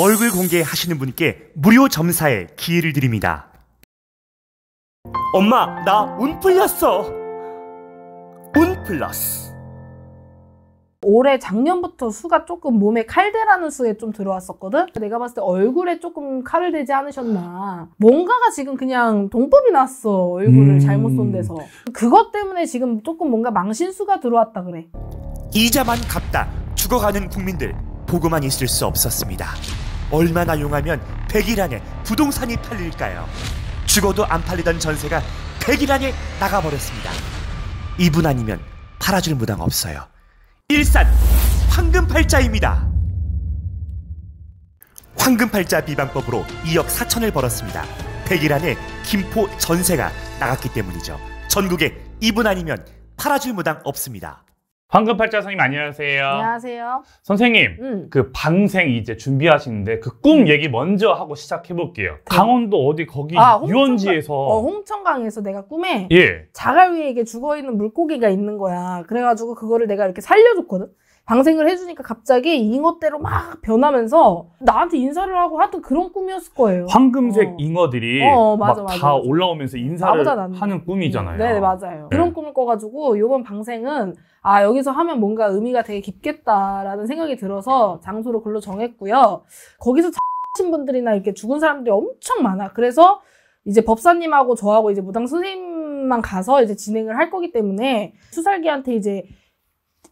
얼굴 공개하시는 분께 무료 점사에 기회를 드립니다. 엄마, 나 운 풀렸어. 운 플러스. 올해 작년부터 수가 조금 몸에 칼대라는 수에 좀 들어왔었거든? 내가 봤을 때 얼굴에 조금 칼을 대지 않으셨나. 뭔가가 지금 그냥 동법이 났어. 얼굴을 음... 잘못 쏜 데서. 그것 때문에 지금 조금 뭔가 망신수가 들어왔다 그래. 이자만 갚다 죽어가는 국민들 보고만 있을 수 없었습니다. 얼마나 용하면 100일 안에 부동산이 팔릴까요? 죽어도 안 팔리던 전세가 100일 안에 나가버렸습니다. 이분 아니면 팔아줄 무당 없어요. 일산 황금팔자입니다. 황금팔자 비방법으로 2억 4천을 벌었습니다. 100일 안에 김포 전세가 나갔기 때문이죠. 전국에 이분 아니면 팔아줄 무당 없습니다. 황금팔자 선생님 안녕하세요. 안녕하세요. 선생님, 음. 그 방생 이제 준비하시는데 그 꿈 얘기 먼저 하고 시작해 볼게요. 네. 강원도 어디 거기 아, 유원지에서 어, 홍천강에서 내가 꿈에 예. 자갈 위에 이게 죽어 있는 물고기가 있는 거야. 그래가지고 그거를 내가 이렇게 살려줬거든. 방생을 해주니까 갑자기 잉어대로 막 변하면서 나한테 인사를 하고 하여튼 그런 꿈이었을 거예요. 황금색 어. 잉어들이 어, 어, 맞아, 맞아, 다 맞아. 올라오면서 인사를 하는 꿈이잖아요. 네, 맞아요. 네. 그런 꿈을 꿔가지고 이번 방생은 아 여기서 하면 뭔가 의미가 되게 깊겠다라는 생각이 들어서 장소를 글로 정했고요. 거기서 자신 분들이나 이렇게 죽은 사람들이 엄청 많아. 그래서 이제 법사님하고 저하고 이제 무당 선생님만 가서 이제 진행을 할 거기 때문에 수살기한테 이제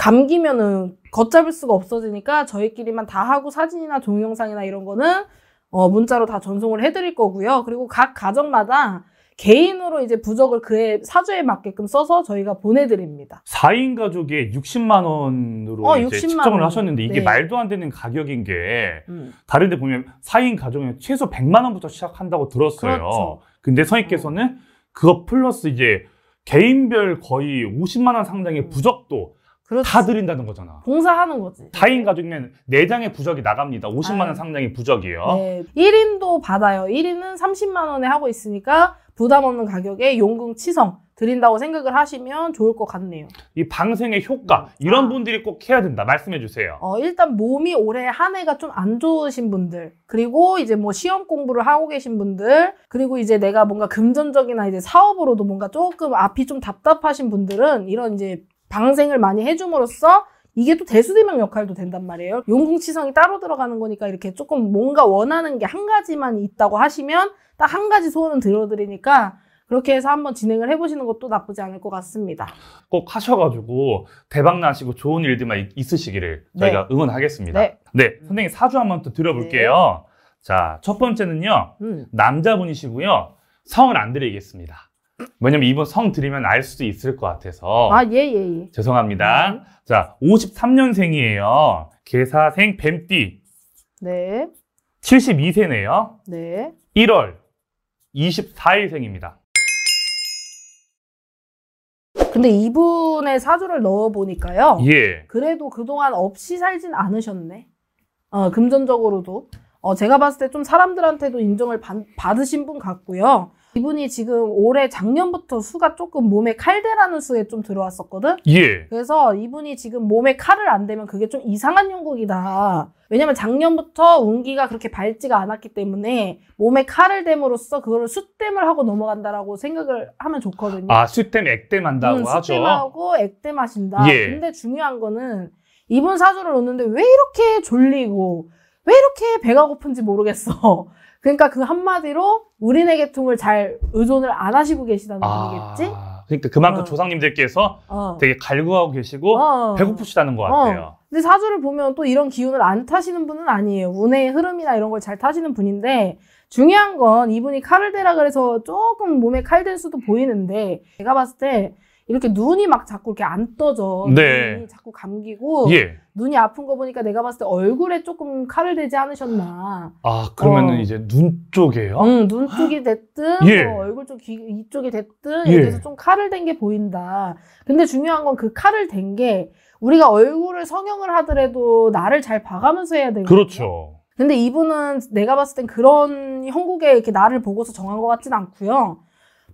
감기면은 걷잡을 수가 없어지니까 저희끼리만 다 하고 사진이나 동영상이나 이런 거는 어, 문자로 다 전송을 해드릴 거고요. 그리고 각 가정마다 개인으로 이제 부적을 그의 사주에 맞게끔 써서 저희가 보내드립니다. 4인 가족에 60만 원으로 어, 이제 60만 측정을 원. 하셨는데 이게 네. 말도 안 되는 가격인 게 음. 다른 데 보면 4인 가정에 최소 100만 원부터 시작한다고 들었어요. 그렇죠. 근데 선생님께서는 어. 그거 플러스 이제 개인별 거의 50만 원 상당의 음. 부적도 그렇지. 다 드린다는 거잖아. 봉사하는 거지. 4인 가족이면 내장의 부적이 나갑니다. 50만 원 아. 상당의 부적이에요. 네. 1인도 받아요. 1인은 30만 원에 하고 있으니까 부담 없는 가격에 용궁 치성 드린다고 생각을 하시면 좋을 것 같네요. 이 방생의 효과 이런 아. 분들이 꼭 해야 된다. 말씀해 주세요. 어, 일단 몸이 올해 한 해가 좀 안 좋으신 분들 그리고 이제 뭐 시험 공부를 하고 계신 분들 그리고 이제 내가 뭔가 금전적이나 이제 사업으로도 뭔가 조금 앞이 좀 답답하신 분들은 이런 이제 방생을 많이 해줌으로써 이게 또 대수대명 역할도 된단 말이에요. 용궁치성이 따로 들어가는 거니까 이렇게 조금 뭔가 원하는 게 한 가지만 있다고 하시면 딱 한 가지 소원은 들어드리니까 그렇게 해서 한번 진행을 해보시는 것도 나쁘지 않을 것 같습니다. 꼭 하셔가지고 대박 나시고 좋은 일들만 있으시기를 저희가 네. 응원하겠습니다. 네. 네. 선생님 사주 한 번 더 드려볼게요. 네. 자, 첫 번째는요. 음. 남자분이시고요. 성을 안 드리겠습니다. 왜냐면 이번 성 드리면 알 수도 있을 것 같아서. 아, 예, 예, 예. 죄송합니다. 네. 자, 53년생이에요. 개사생 뱀띠. 네. 72세네요. 네. 1월 24일생입니다. 근데 이분의 사주를 넣어보니까요. 예. 그래도 그동안 없이 살진 않으셨네. 어, 금전적으로도. 어, 제가 봤을 때 좀 사람들한테도 인정을 받, 받으신 분 같고요. 이분이 지금 올해 작년부터 수가 조금 몸에 칼대라는 수에 좀 들어왔었거든. 예. 그래서 이분이 지금 몸에 칼을 안 대면 그게 좀 이상한 용국이다. 왜냐면 작년부터 운기가 그렇게 밝지가 않았기 때문에 몸에 칼을 댐으로써 그거를 수댐을 하고 넘어간다라고 생각을 하면 좋거든요. 아, 수댐 액댐한다고 응, 음, 하죠. 수댐하고 액댐하신다. 예. 근데 중요한 거는 이분 사주를 놓는데 왜 이렇게 졸리고 왜 이렇게 배가 고픈지 모르겠어. 그러니까 그 한마디로 우리네 계통을 잘 의존을 안 하시고 계시다는 아... 얘기겠지? 그러니까 그만큼 어. 조상님들께서 어. 되게 갈구하고 계시고 어. 배고프시다는 것 어. 같아요. 근데 사주를 보면 또 이런 기운을 안 타시는 분은 아니에요. 운의 흐름이나 이런 걸 잘 타시는 분인데 중요한 건 이분이 칼을 대라 그래서 조금 몸에 칼될 수도 보이는데 제가 봤을 때 이렇게 눈이 막 자꾸 이렇게 안 떠져. 네. 눈이 자꾸 감기고 예. 눈이 아픈 거 보니까 내가 봤을 때 얼굴에 조금 칼을 대지 않으셨나. 아 그러면은 어. 이제 눈 쪽이에요? 응, 눈 쪽이 됐든 예. 뭐 얼굴 쪽 귀, 이쪽이 됐든 예. 이해서좀 칼을 댄 게 보인다. 근데 중요한 건 그 칼을 댄 게 우리가 얼굴을 성형을 하더라도 나를 잘 봐가면서 해야 되거든요. 그렇죠. 근데 이분은 내가 봤을 땐 그런 형국에 이렇게 나를 보고서 정한 것 같진 않고요.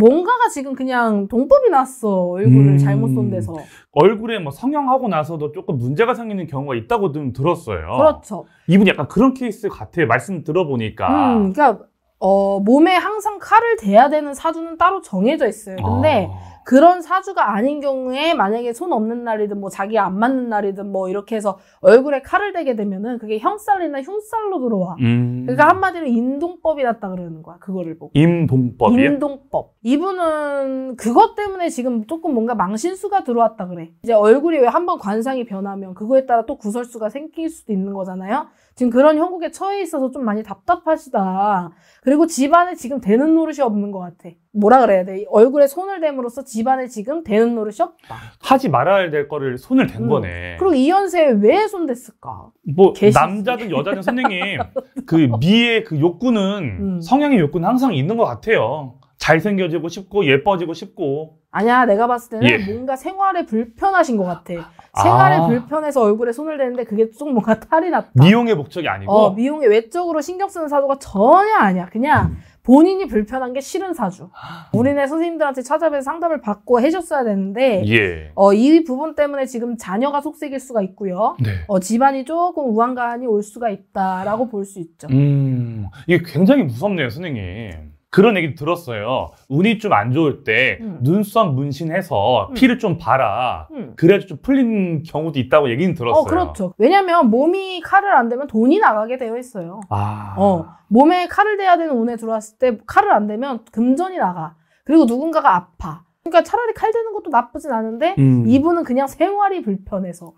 뭔가가 지금 그냥 동법이 났어. 얼굴을 음. 잘못 쏜 데서. 얼굴에 뭐 성형하고 나서도 조금 문제가 생기는 경우가 있다고 좀 들었어요. 그렇죠. 이분 약간 그런 케이스 같아요. 말씀 들어보니까. 음, 그러니까 어, 몸에 항상 칼을 대야 되는 사주는 따로 정해져 있어요. 근데 아. 그런 사주가 아닌 경우에 만약에 손 없는 날이든 뭐 자기 안 맞는 날이든 뭐 이렇게 해서 얼굴에 칼을 대게 되면은 그게 형살이나 흉살로 들어와. 음... 그러니까 한마디로 인동법이 났다 그러는 거야. 그거를 보고. 임동법이요? 인동법. 이분은 그것 때문에 지금 조금 뭔가 망신수가 들어왔다 그래. 이제 얼굴이 왜 한번 관상이 변하면 그거에 따라 또 구설수가 생길 수도 있는 거잖아요. 지금 그런 형국에 처해 있어서 좀 많이 답답하시다. 그리고 집안에 지금 되는 노릇이 없는 것 같아. 뭐라 그래야 돼? 얼굴에 손을 댐으로써 집안에 지금 대는 노릇이 없다. 하지 말아야 될 거를 손을 댄 음. 거네. 그리고 이 연세에 왜 손댔을까? 뭐 개시지. 남자든 여자든 선생님 그 미의 그 욕구는 음. 성향의 욕구는 항상 있는 것 같아요. 잘생겨지고 싶고 예뻐지고 싶고 아니야 내가 봤을 때는 예. 뭔가 생활에 불편하신 것 같아 아. 생활에 아. 불편해서 얼굴에 손을 대는데 그게 좀 뭔가 탈이 났다 미용의 목적이 아니고 어, 미용의 외적으로 신경 쓰는 사도가 전혀 아니야 그냥 음. 본인이 불편한 게 싫은 사주. 아, 음. 우리네 선생님들한테 찾아뵈서 상담을 받고 해줬어야 되는데 예. 어, 이 부분 때문에 지금 자녀가 속색일 수가 있고요. 네. 어, 집안이 조금 우왕좌왕이 올 수가 있다라고 볼 수 있죠. 음, 이게 굉장히 무섭네요, 선생님. 그런 얘기 들었어요. 운이 좀 안 좋을 때 음. 눈썹 문신해서 음. 피를 좀 봐라. 음. 그래야지 좀 풀린 경우도 있다고 얘기는 들었어요. 어, 그렇죠. 왜냐면 하 몸이 칼을 안 대면 돈이 나가게 되어 있어요. 아. 어, 몸에 칼을 대야 되는 운에 들어왔을 때 칼을 안 대면 금전이 나가. 그리고 누군가가 아파. 그러니까 차라리 칼 대는 것도 나쁘진 않은데 음. 이분은 그냥 생활이 불편해서.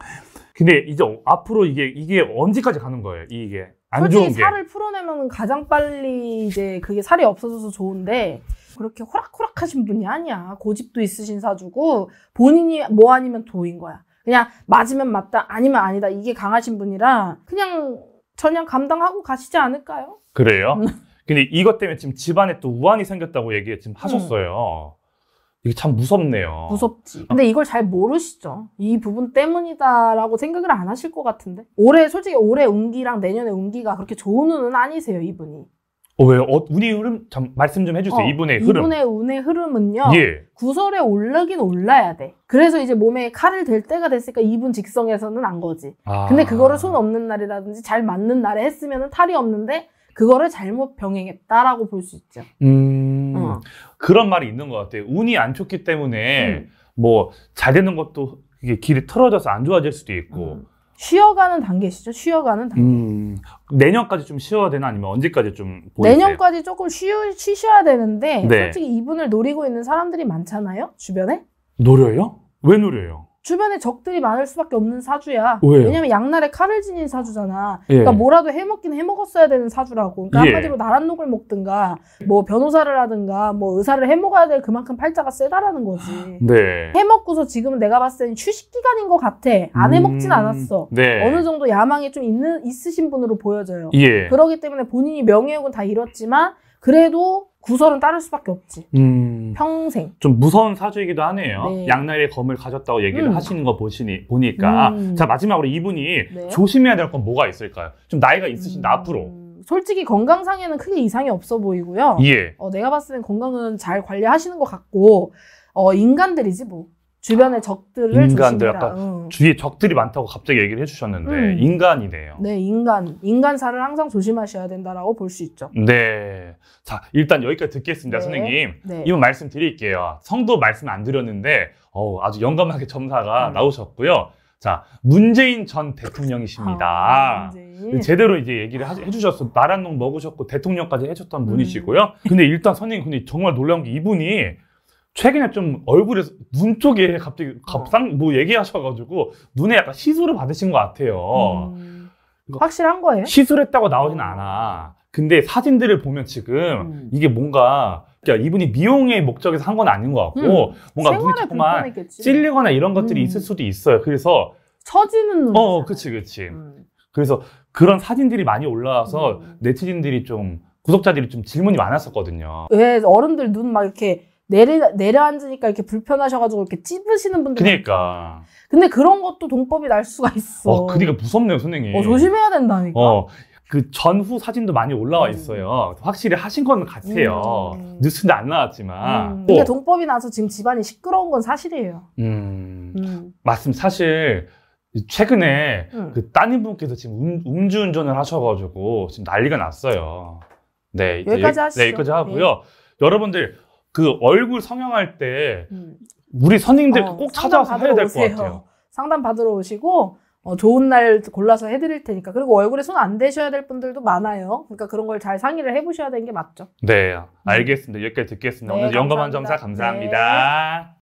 근데 이제 앞으로 이게 이게 언제까지 가는 거예요? 이게 안 좋은 게. 살을 풀어내면 가장 빨리 이제 그게 살이 없어져서 좋은데 그렇게 호락호락하신 분이 아니야. 고집도 있으신 사주고 본인이 뭐 아니면 도인 거야. 그냥 맞으면 맞다 아니면 아니다 이게 강하신 분이라 그냥 전혀 감당하고 가시지 않을까요? 그래요? 음. 근데 이것 때문에 지금 집안에 또 우환이 생겼다고 얘기 지금 음. 하셨어요. 음. 이게 참 무섭네요. 무섭지. 어. 근데 이걸 잘 모르시죠. 이 부분 때문이다라고 생각을 안 하실 것 같은데. 올해, 솔직히 올해 운기랑 내년에 운기가 그렇게 좋은 운은 아니세요, 이분이. 어, 왜요? 어, 운의 흐름, 잠, 말씀 좀 해주세요. 어, 이분의 흐름. 이분의 운의 흐름은요. 예. 구설에 올라긴 올라야 돼. 그래서 이제 몸에 칼을 댈 때가 됐으니까 이분 직성에서는 안 거지. 아... 근데 그거를 손 없는 날이라든지 잘 맞는 날에 했으면 탈이 없는데, 그거를 잘못 병행했다라고 볼 수 있죠. 음. 음. 그런 말이 있는 것 같아요. 운이 안 좋기 때문에 음. 뭐잘 되는 것도 이게 길이 틀어져서 안 좋아질 수도 있고 음. 쉬어가는 단계시죠. 쉬어가는 단계. 음, 내년까지 좀 쉬어야 되나 아니면 언제까지 좀 보이세요? 내년까지 조금 쉬, 쉬셔야 되는데 네. 솔직히 이분을 노리고 있는 사람들이 많잖아요. 주변에? 노려요? 왜 노려요? 주변에 적들이 많을 수밖에 없는 사주야. 왜요? 왜냐면 양날에 칼을 지닌 사주잖아. 예. 그러니까 뭐라도 해먹긴 해먹었어야 되는 사주라고. 그러니까 예. 한마디로 나란녹을 먹든가, 뭐 변호사를 하든가, 뭐 의사를 해먹어야 될 그만큼 팔자가 세다라는 거지. 네. 해먹고서 지금 내가 봤을 때는 휴식 기간인 것 같아. 안 해먹진 음, 않았어. 네. 어느 정도 야망이 좀 있는 있으신 분으로 보여져요. 예. 그러기 때문에 본인이 명예욕은 다 잃었지만 그래도 구설은 따를 수밖에 없지. 음, 평생. 좀 무서운 사주이기도 하네요. 네. 양날의 검을 가졌다고 얘기를 음. 하시는 거 보시니 보니까 음. 자 마지막으로 이분이 네. 조심해야 될 건 뭐가 있을까요? 좀 나이가 있으신 음. 앞으로. 솔직히 건강상에는 크게 이상이 없어 보이고요. 예. 어, 내가 봤을 땐 건강은 잘 관리하시는 것 같고 어, 인간들이지 뭐. 주변의 적들을 인간들 조심해라. 아까 응. 주위에 적들이 많다고 갑자기 얘기를 해주셨는데 음. 인간이네요. 네, 인간 인간사를 항상 조심하셔야 된다라고 볼 수 있죠. 네, 자 일단 여기까지 듣겠습니다, 네. 선생님. 네. 이번 말씀 드릴게요. 성도 말씀 안 드렸는데 어우, 아주 영감하게 점사가 음. 나오셨고요. 자 문재인 전 대통령이십니다. 아, 문재인. 제대로 이제 얘기를 하, 해주셨어. 나란농 먹으셨고 대통령까지 해줬던 음. 분이시고요. 음. 근데 일단 선생님 근데 정말 놀라운 게 이분이 최근에 좀 얼굴에 서눈 쪽에 갑자기 어. 갑상 뭐 얘기하셔가지고 눈에 약간 시술을 받으신 것 같아요. 음. 확실한 거예요? 시술했다고 나오진 않아. 근데 사진들을 보면 지금 음. 이게 뭔가 그러니까 이분이 미용의 목적에서 한 건 아닌 것 같고 음. 뭔가 눈이 조금만 찔리거나 이런 것들이 음. 있을 수도 있어요. 그래서 처지는 눈. 어, 그렇지, 그렇지. 음. 그래서 그런 사진들이 많이 올라와서 음. 네티즌들이 좀 구독자들이 좀 질문이 많았었거든요. 왜 어른들 눈 막 이렇게 내려, 내려앉으니까 이렇게 불편하셔가지고 이렇게 찝으시는 분들. 그니까. 근데 그런 것도 동법이 날 수가 있어. 어, 그니까 무섭네요, 선생님. 어, 조심해야 된다니까. 어. 그 전후 사진도 많이 올라와 음. 있어요. 음. 확실히 하신 건 같아요. 음. 뉴스는 안 나왔지만. 음. 근데 동법이 나서 지금 집안이 시끄러운 건 사실이에요. 음. 음. 맞습니다. 사실 최근에 음. 그 따님분께서 지금 음, 주운전을 하셔가지고 지금 난리가 났어요. 네. 여기까지 네, 하시죠. 네, 여기까지 하고요. 네. 여러분들 그 얼굴 성형할 때 음. 우리 선생님들 어, 꼭 찾아서 해야 될 것 같아요. 상담 받으러 오시고 어, 좋은 날 골라서 해드릴 테니까 그리고 얼굴에 손 안 대셔야 될 분들도 많아요. 그러니까 그런 걸 잘 상의를 해보셔야 되는 게 맞죠. 네, 음. 알겠습니다. 여기까지 듣겠습니다. 네, 오늘 감사합니다 감사 감사합니다. 네.